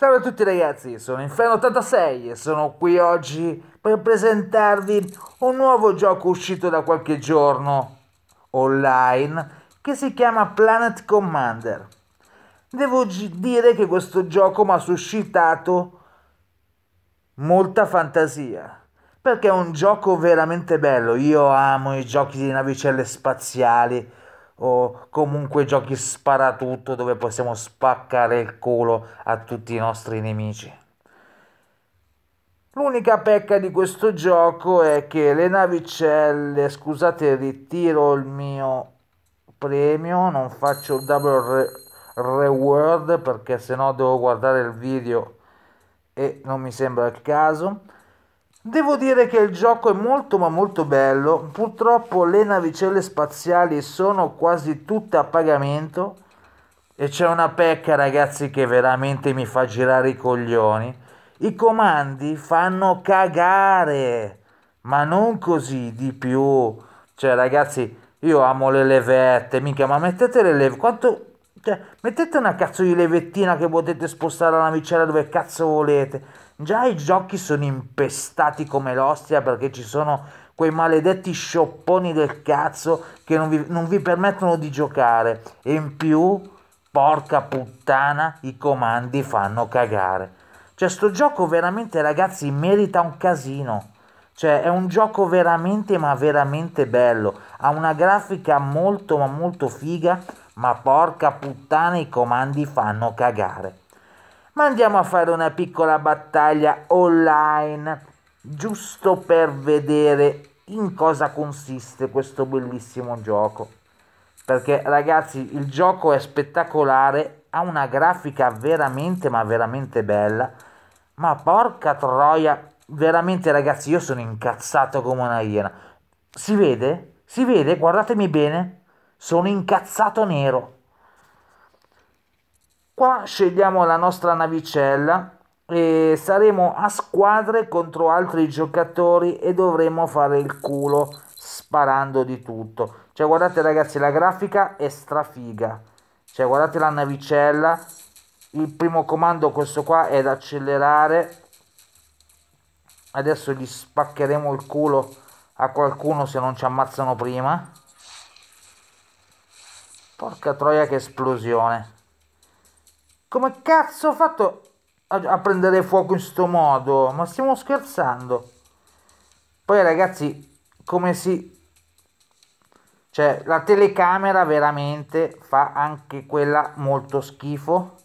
Salve a tutti ragazzi, sono Inferno86 e sono qui oggi per presentarvi un nuovo gioco uscito da qualche giorno online che si chiama Planet Commander. Devo dire che questo gioco mi ha suscitato molta fantasia perché è un gioco veramente bello. Io amo i giochi di navicelle spaziali o comunque giochi sparatutto dove possiamo spaccare il culo a tutti i nostri nemici. L'unica pecca di questo gioco è che le navicelle, scusate ritiro il mio premio, non faccio il double re- reward perché sennò devo guardare il video e non mi sembra il caso Devo dire che il gioco è molto ma molto bello, purtroppo le navicelle spaziali sono quasi tutte a pagamento e c'è una pecca ragazzi che veramente mi fa girare i coglioni. I comandi fanno cagare, ma non così di più. Cioè ragazzi, io amo le levette, mica ma mettete le levette, quanto cioè, mettete una cazzo di levettina che potete spostare la navicella dove cazzo volete. Già i giochi sono impestati come l'ostia perché ci sono quei maledetti sciopponi del cazzo che non vi, non vi permettono di giocare. E in più, porca puttana, i comandi fanno cagare. Cioè, sto gioco veramente, ragazzi, merita un casino. Cioè, è un gioco veramente, ma veramente bello. Ha una grafica molto, ma molto figa ma porca puttana i comandi fanno cagare. Ma andiamo a fare una piccola battaglia online, giusto per vedere in cosa consiste questo bellissimo gioco. Perché ragazzi, il gioco è spettacolare, ha una grafica veramente ma veramente bella, ma porca troia, veramente ragazzi, io sono incazzato come una iena. Si vede? Si vede? Guardatemi bene. Sono incazzato nero. Qua scegliamo la nostra navicella e saremo a squadre contro altri giocatori e dovremo fare il culo sparando di tutto. Cioè guardate ragazzi la grafica è strafiga. Cioè guardate la navicella. Il primo comando questo qua è da accelerare. Adesso gli spaccheremo il culo a qualcuno se non ci ammazzano prima. Porca troia che esplosione. Come cazzo ho fatto a, prendere fuoco in sto modo? Ma stiamo scherzando. Poi ragazzi, come si... Cioè, la telecamera veramente fa anche quella molto schifo.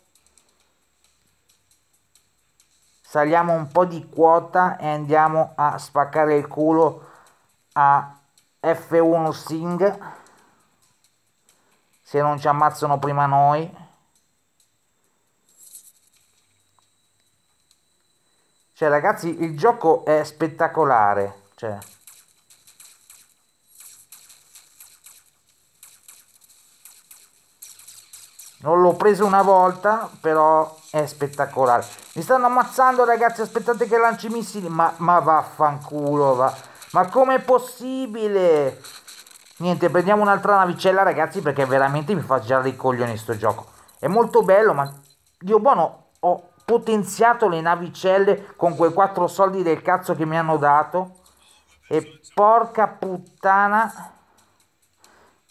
Saliamo un po' di quota e andiamo a spaccare il culo a F1 Sing se non ci ammazzano prima noi cioè ragazzi il gioco è spettacolare cioè Non l'ho preso una volta, però è spettacolare. Mi stanno ammazzando, ragazzi. Aspettate che lanci missili. Ma, ma vaffanculo, va. Ma com'è possibile? Niente, prendiamo un'altra navicella ragazzi perché veramente mi fa girare i coglioni sto gioco. È molto bello ma Dio buono ho potenziato le navicelle con quei quattro soldi del cazzo che mi hanno dato. E porca puttana.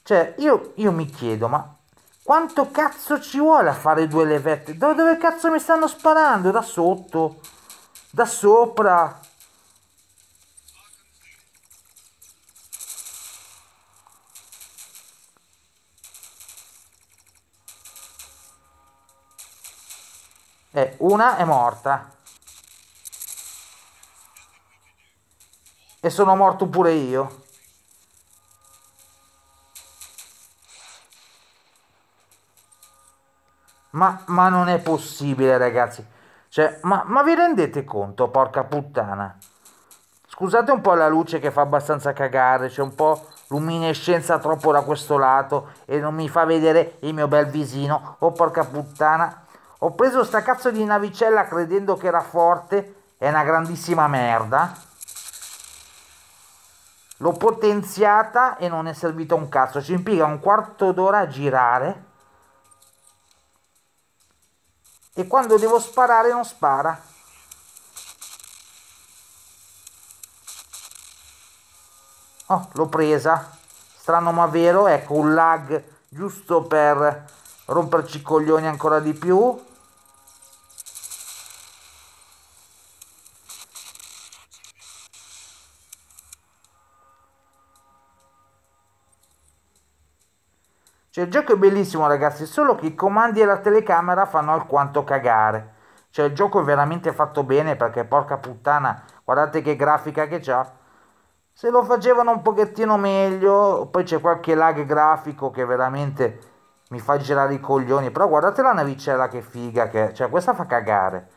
Cioè io, io mi chiedo ma quanto cazzo ci vuole a fare due levette? Dove, dove cazzo mi stanno sparando? Da sotto? Da sopra? E una è morta. E sono morto pure io. Ma, ma non è possibile, ragazzi. Cioè, ma, ma vi rendete conto, porca puttana? Scusate un po' la luce che fa abbastanza cagare, c'è un po' luminescenza troppo da questo lato e non mi fa vedere il mio bel visino. Oh porca puttana, ho preso sta cazzo di navicella credendo che era forte, è una grandissima merda. L'ho potenziata e non è servito un cazzo, ci impiega un quarto d'ora a girare. E quando devo sparare non spara. Oh, l'ho presa. Strano ma vero, ecco un lag giusto per romperci i coglioni ancora di più Cioè, il gioco è bellissimo, ragazzi, solo che i comandi e la telecamera fanno alquanto cagare. Cioè, il gioco è veramente fatto bene perché, porca puttana, guardate che grafica che c'ha. Se lo facevano un pochettino meglio, poi c'è qualche lag grafico che veramente mi fa girare i coglioni. Però guardate la navicella che figa che è. Cioè, questa fa cagare.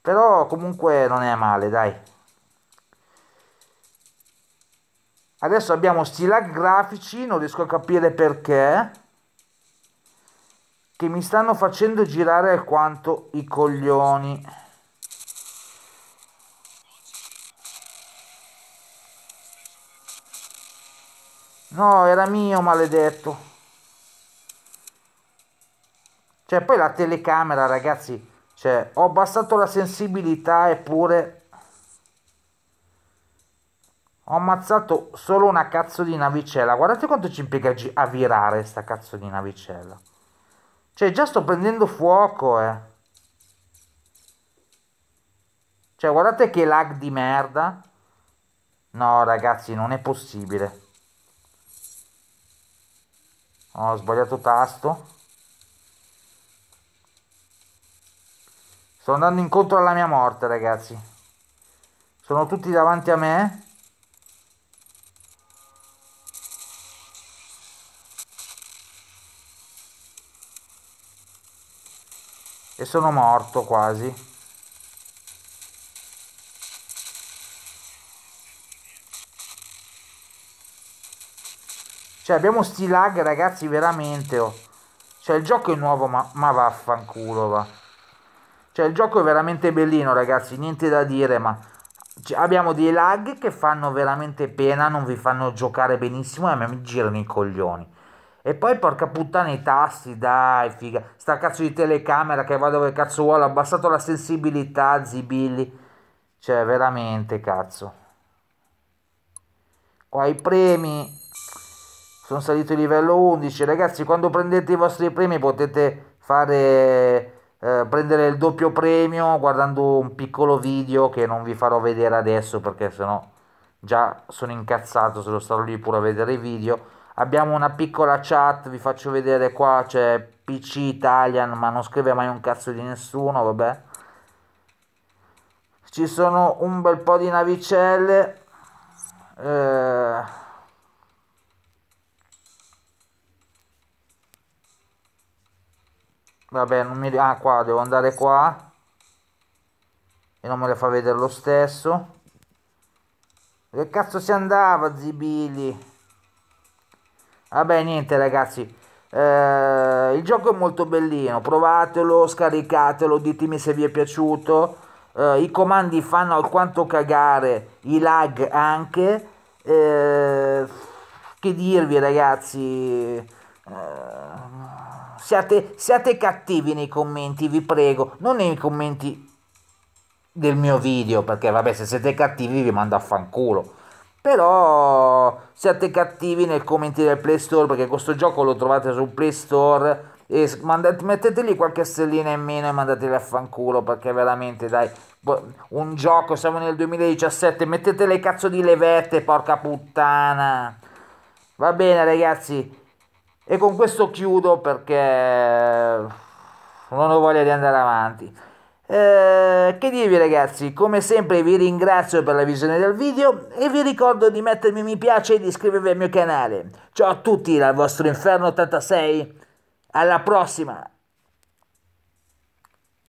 Però comunque non è male, dai. Adesso abbiamo sti lag grafici, non riesco a capire perché che mi stanno facendo girare alquanto i coglioni. No, era mio, maledetto. Cioè, poi la telecamera, ragazzi, cioè, ho abbassato la sensibilità eppure ho ammazzato solo una cazzo di navicella. Guardate quanto ci impiega a virare sta cazzo di navicella. Cioè, già sto prendendo fuoco, eh. Cioè, guardate che lag di merda. No, ragazzi, non è possibile. Oh, ho sbagliato tasto. Sto andando incontro alla mia morte, ragazzi. Sono tutti davanti a me. e sono morto quasi. Cioè abbiamo sti lag ragazzi veramente oh. Cioè il gioco è nuovo ma, ma vaffanculo va Cioè il gioco è veramente bellino ragazzi Niente da dire ma Abbiamo dei lag che fanno veramente pena Non vi fanno giocare benissimo E a me mi girano i coglioni e poi porca puttana i tasti, dai, figa. Sta cazzo di telecamera che va dove cazzo vuole, ha abbassato la sensibilità, zibilli. Cioè, veramente, cazzo. Qua i premi. Sono salito livello 11. Ragazzi, quando prendete i vostri premi potete fare... Eh, prendere il doppio premio guardando un piccolo video che non vi farò vedere adesso perché sennò già sono incazzato se lo starò lì pure a vedere i video abbiamo una piccola chat, vi faccio vedere qua, c'è PC Italian, ma non scrive mai un cazzo di nessuno, vabbè. Ci sono un bel po' di navicelle. Eh... Vabbè, non mi... Ah, qua, devo andare qua. E non me le fa vedere lo stesso. Che cazzo si andava, zibili? Vabbè, niente ragazzi. Eh, il gioco è molto bellino, provatelo, scaricatelo, ditemi se vi è piaciuto. Eh, I comandi fanno alquanto cagare, i lag anche. Eh, che dirvi ragazzi? Eh, siate, siate cattivi nei commenti, vi prego, non nei commenti del mio video, perché vabbè se siete cattivi vi mando a fanculo però siate cattivi nel commenti del Play Store perché questo gioco lo trovate sul Play Store e mandate, mettete qualche stellina in meno e mandateli a fanculo perché veramente dai boh, un gioco siamo nel 2017 mettete le cazzo di levette porca puttana va bene ragazzi e con questo chiudo perché non ho voglia di andare avanti eh, che dirvi ragazzi, come sempre vi ringrazio per la visione del video e vi ricordo di mettermi mi piace e di iscrivervi al mio canale. Ciao a tutti dal vostro Inferno 86, alla prossima!